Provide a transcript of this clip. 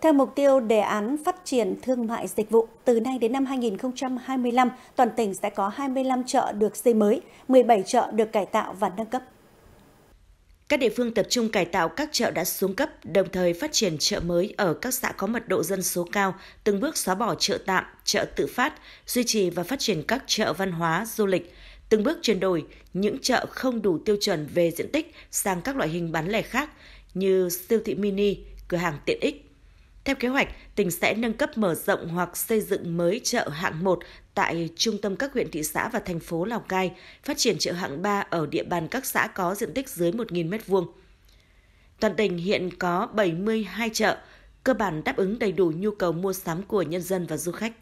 Theo mục tiêu đề án phát triển thương mại dịch vụ, từ nay đến năm 2025, toàn tỉnh sẽ có 25 chợ được xây mới, 17 chợ được cải tạo và nâng cấp. Các địa phương tập trung cải tạo các chợ đã xuống cấp, đồng thời phát triển chợ mới ở các xã có mật độ dân số cao, từng bước xóa bỏ chợ tạm, chợ tự phát, duy trì và phát triển các chợ văn hóa, du lịch, từng bước chuyển đổi những chợ không đủ tiêu chuẩn về diện tích sang các loại hình bán lẻ khác như siêu thị mini, cửa hàng tiện ích, theo kế hoạch, tỉnh sẽ nâng cấp mở rộng hoặc xây dựng mới chợ hạng 1 tại trung tâm các huyện thị xã và thành phố Lào Cai, phát triển chợ hạng 3 ở địa bàn các xã có diện tích dưới 1.000 m2. Toàn tỉnh hiện có 72 chợ, cơ bản đáp ứng đầy đủ nhu cầu mua sắm của nhân dân và du khách.